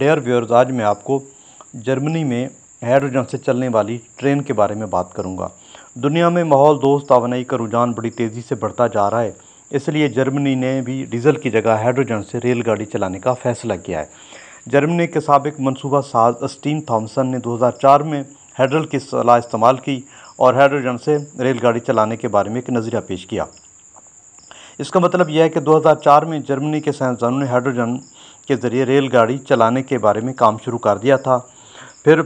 Dare viewers आज मैं आपको जर्मनी में हाइड्रोजन से चलने वाली ट्रेन के बारे में बात करूंगा। दुनिया में माहौल दोस्त तोनाई का रुझान बड़ी तेज़ी से बढ़ता जा रहा है इसलिए जर्मनी ने भी डीज़ल की जगह हाइड्रोजन से रेलगाड़ी चलाने का फ़ैसला किया है जर्मनी के सबक मनसूबा साज स्टीन थॉमसन ने दो में हाइड्रल की सलाह इस्तेमाल की और हाइड्रोजन से रेलगाड़ी चलाने के बारे में एक नज़रिया पेश किया इसका मतलब यह है कि 2004 में जर्मनी के साइंसदानों ने हाइड्रोजन के ज़रिए रेलगाड़ी चलाने के बारे में काम शुरू कर दिया था फिर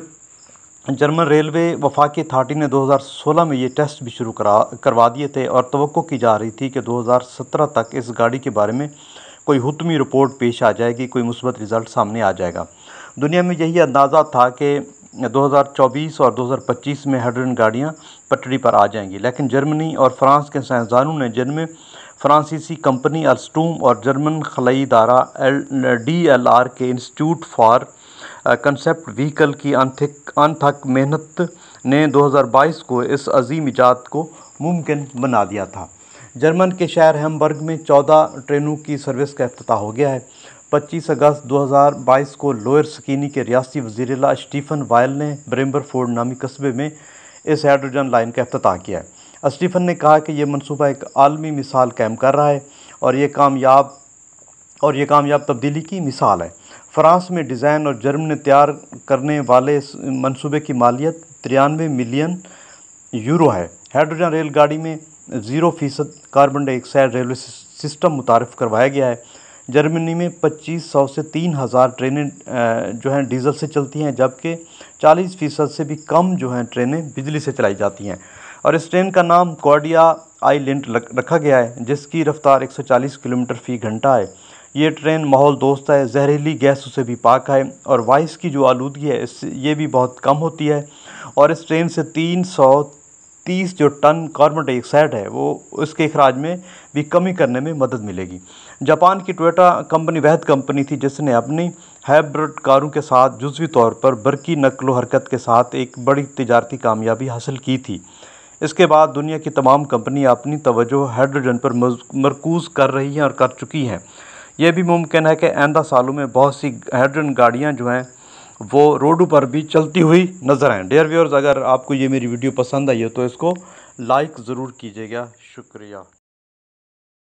जर्मन रेलवे वफाकी अथार्टी ने 2016 में ये टेस्ट भी शुरू करा करवा दिए थे और तो की जा रही थी कि 2017 तक इस गाड़ी के बारे में कोई हुतमी रिपोर्ट पेश आ जाएगी कोई मुस्बत रिज़ल्ट सामने आ जाएगा दुनिया में यही अंदाज़ा था कि 2024 और 2025 में हाइड्रोजन गाड़ियाँ पटरी पर आ जाएंगी लेकिन जर्मनी और फ्रांस के साइंसदानों ने जिनमें फ्रांसीसी कंपनी अलस्टूम और जर्मन खलई दारा एल डी एल आर के इंस्टीट्यूट फॉर कंसेप्ट व्हीकल की अनथक मेहनत ने 2022 को इस अजीम इजाद को मुमकिन बना दिया था जर्मन के शहर हेमबर्ग में 14 ट्रेनों की सर्विस का अफ्ताह हो गया है 25 अगस्त 2022 को लोअर स्कीनी के रियासी वजीरला स्टीफन वायल ने ब्रेम्बरफोर्ड नामी कस्बे में इस हाइड्रोजन लाइन का अफ्ताह किया है स्टीफन ने कहा कि यह मनसूबा एक आलमी मिसाल कायम कर रहा है और ये कामयाब और ये कामयाब तब्दीली की मिसाल है फ्रांस में डिज़ाइन और जर्मन ने तैयार करने वाले मनसूबे की मालियत तिरानवे मिलियन यूरो है हाइड्रोजन रेलगाड़ी में ज़ीरो फ़ीसद कार्बन डाइऑक्साइड रेलवे सिस्टम मुतारफ़ करवाया गया है जर्मनी में 2500 से 3000 ट्रेनें जो हैं डीजल से चलती हैं जबकि 40 फ़ीसद से भी कम जो हैं ट्रेनें बिजली से चलाई जाती हैं और इस ट्रेन का नाम कॉडिया आई लिंट रखा गया है जिसकी रफ्तार 140 किलोमीटर फी घंटा है ये ट्रेन माहौल दोस्त है जहरीली गैस उसे भी पाक है और वाइस की जो आलूदगी है इससे ये भी बहुत कम होती है और इस ट्रेन से तीन सौ तीस जो टन कार्बन डाइऑक्साइड है वो उसके अखराज में भी कमी करने में मदद मिलेगी जापान की टोयोटा कंपनी वह कंपनी थी जिसने अपनी हाइब्रिड कारों के साथ जुजवी तौर पर बरकी नकलो हरकत के साथ एक बड़ी तजारती कामयाबी हासिल की थी इसके बाद दुनिया की तमाम कंपनियां अपनी तवज्जो हाइड्रोजन पर मरकूज़ कर रही हैं और कर चुकी हैं यह भी मुमकिन है कि आइंदा सालों में बहुत सी हाइड्रोजन गाड़ियाँ जो हैं वो रोडों पर भी चलती हुई नज़र आएँ डेयर व्यूअर्स अगर आपको ये मेरी वीडियो पसंद आई है तो इसको लाइक ज़रूर कीजिएगा शुक्रिया